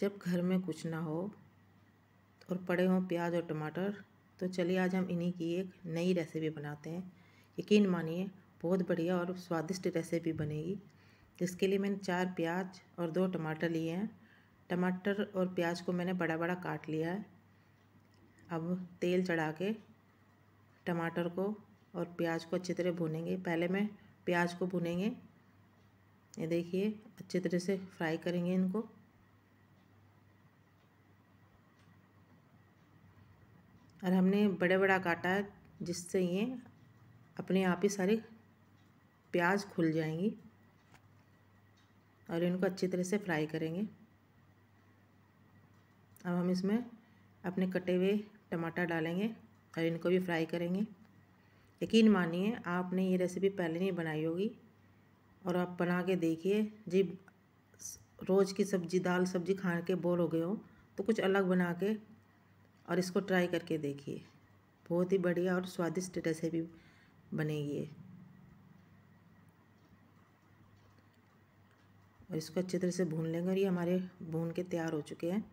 जब घर में कुछ ना हो और पड़े हों प्याज और टमाटर तो चलिए आज हम इन्हीं की एक नई रेसिपी बनाते हैं यकीन मानिए बहुत बढ़िया और स्वादिष्ट रेसिपी बनेगी जिसके लिए मैंने चार प्याज और दो टमाटर लिए हैं टमाटर और प्याज को मैंने बड़ा बड़ा काट लिया है अब तेल चढ़ा के टमाटर को और प्याज को अच्छी तरह भुनेंगे पहले मैं प्याज को भुनेंगे ये देखिए अच्छी तरह से फ्राई करेंगे इनको और हमने बड़े बड़ा काटा है जिससे ये अपने आप ही सारे प्याज खुल जाएंगी और इनको अच्छी तरह से फ्राई करेंगे अब हम इसमें अपने कटे हुए टमाटर डालेंगे और इनको भी फ्राई करेंगे यकीन मानिए आपने ये रेसिपी पहले नहीं बनाई होगी और आप बना के देखिए जी रोज़ की सब्ज़ी दाल सब्ज़ी खा के बोर हो गए हो तो कुछ अलग बना के और इसको ट्राई करके देखिए बहुत ही बढ़िया और स्वादिष्ट रेसिपी बनेगी ये और इसको अच्छी तरह से भून लेंगे और ये हमारे भून के तैयार हो चुके हैं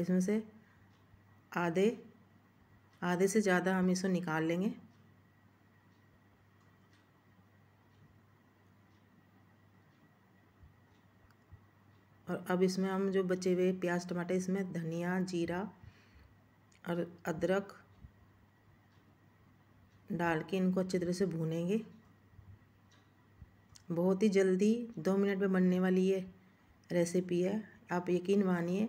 इसमें से आधे आधे से ज़्यादा हम इसको निकाल लेंगे और अब इसमें हम जो बचे हुए प्याज टमाटर इसमें धनिया जीरा और अदरक डाल के इनको अच्छी तरह से भूनेंगे बहुत ही जल्दी दो मिनट में बनने वाली ये रेसिपी है आप यकीन मानिए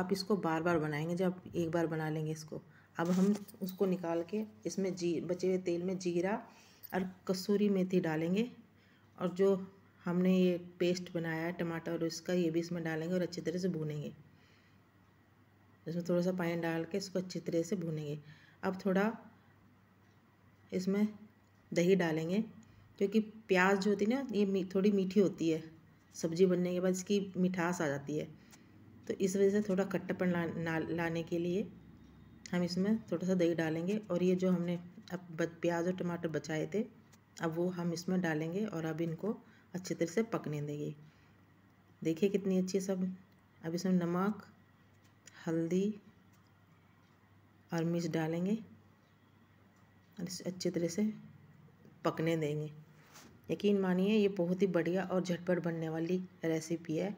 आप इसको बार बार बनाएंगे जब एक बार बना लेंगे इसको अब हम उसको निकाल के इसमें जी बचे हुए तेल में जीरा और कसूरी मेथी डालेंगे और जो हमने ये पेस्ट बनाया है टमाटर और इसका ये भी इसमें डालेंगे और अच्छी तरह से भूनेंगे इसमें थोड़ा सा पानी डाल के इसको अच्छी तरह से भूनेंगे अब थोड़ा इसमें दही डालेंगे क्योंकि प्याज जो होती है ना ये थोड़ी मीठी होती है सब्जी बनने के बाद इसकी मिठास आ जाती है तो इस वजह से थोड़ा खट्टापन ला, लाने के लिए हम इसमें थोड़ा सा दही डालेंगे और ये जो हमने अब प्याज और टमाटर बचाए थे अब वो हम इसमें डालेंगे और अब इनको अच्छी तरह से पकने देंगे देखिए कितनी अच्छी सब अब इसमें नमक हल्दी और मिर्च डालेंगे और इसे अच्छी तरह से पकने देंगे यकीन मानिए ये बहुत ही बढ़िया और झटपट बनने वाली रेसिपी है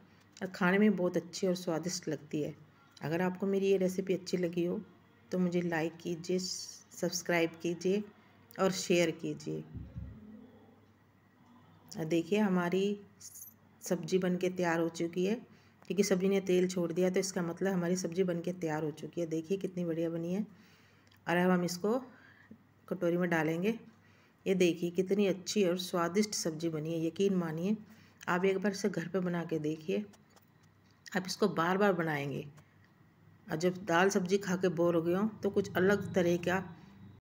और खाने में बहुत अच्छी और स्वादिष्ट लगती है अगर आपको मेरी ये रेसिपी अच्छी लगी हो तो मुझे लाइक कीजिए सब्सक्राइब कीजिए और शेयर कीजिए देखिए हमारी सब्जी बन के तैयार हो चुकी है क्योंकि सब्ज़ी ने तेल छोड़ दिया तो इसका मतलब हमारी सब्ज़ी बनके तैयार हो चुकी है देखिए कितनी बढ़िया बनी है और अब हम इसको कटोरी में डालेंगे ये देखिए कितनी अच्छी और स्वादिष्ट सब्ज़ी बनी है यकीन मानिए आप एक बार इसे घर पर बना के देखिए आप इसको बार बार बनाएंगे और जब दाल सब्ज़ी खा के बोर हो गए हो तो कुछ अलग तरह का